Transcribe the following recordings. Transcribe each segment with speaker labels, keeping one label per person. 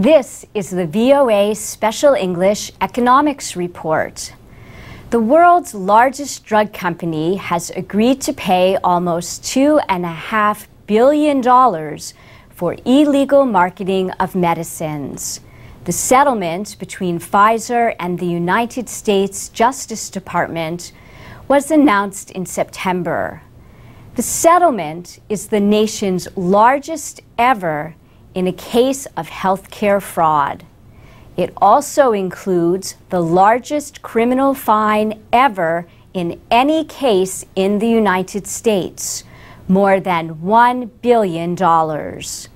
Speaker 1: This is the VOA Special English Economics Report. The world's largest drug company has agreed to pay almost $2.5 billion for illegal marketing of medicines. The settlement between Pfizer and the United States Justice Department was announced in September. The settlement is the nation's largest ever in a case of healthcare fraud. It also includes the largest criminal fine ever in any case in the United States, more than $1 billion. Pfizer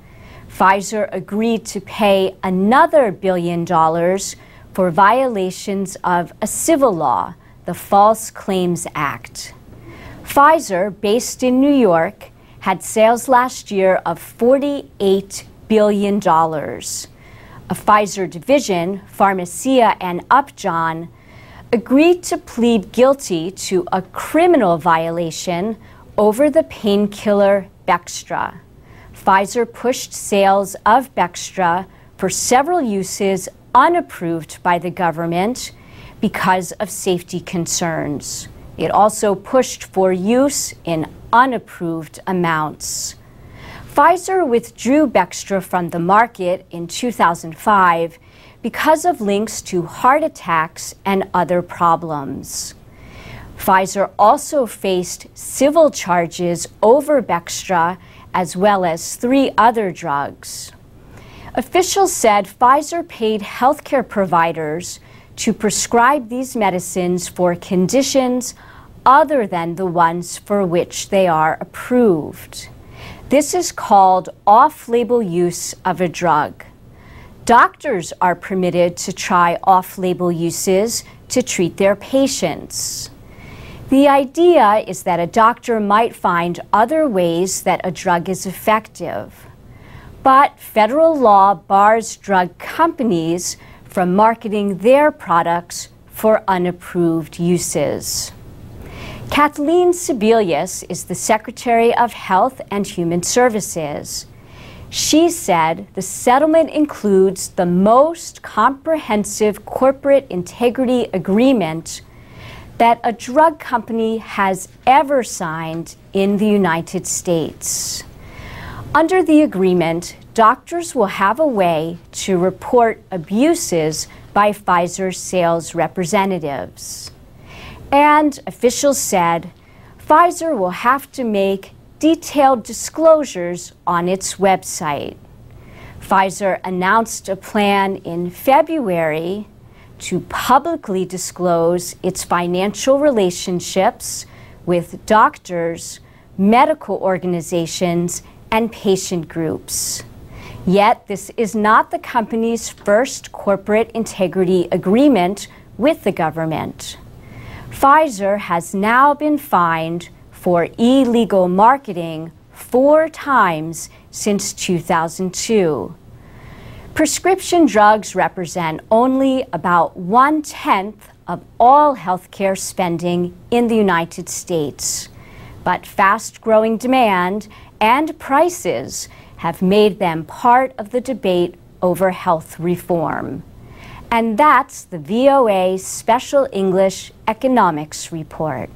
Speaker 1: agreed to pay another billion dollars for violations of a civil law, the False Claims Act. Pfizer, based in New York, had sales last year of $48 billion. dollars, A Pfizer division, Pharmacia and Upjohn, agreed to plead guilty to a criminal violation over the painkiller Bextra. Pfizer pushed sales of Bextra for several uses unapproved by the government because of safety concerns. It also pushed for use in unapproved amounts. Pfizer withdrew Bextra from the market in 2005 because of links to heart attacks and other problems. Pfizer also faced civil charges over Bextra as well as three other drugs. Officials said Pfizer paid healthcare providers to prescribe these medicines for conditions other than the ones for which they are approved. This is called off label use of a drug. Doctors are permitted to try off label uses to treat their patients. The idea is that a doctor might find other ways that a drug is effective. But federal law bars drug companies from marketing their products for unapproved uses. Kathleen Sebelius is the Secretary of Health and Human Services. She said the settlement includes the most comprehensive corporate integrity agreement that a drug company has ever signed in the United States. Under the agreement, doctors will have a way to report abuses by Pfizer sales representatives. And officials said Pfizer will have to make detailed disclosures on its website. Pfizer announced a plan in February to publicly disclose its financial relationships with doctors, medical organizations, and patient groups. Yet, this is not the company's first corporate integrity agreement with the government. Pfizer has now been fined for illegal marketing four times since 2002. Prescription drugs represent only about one tenth of all healthcare spending in the United States. But fast growing demand and prices have made them part of the debate over health reform. And that's the VOA Special English Economics Report.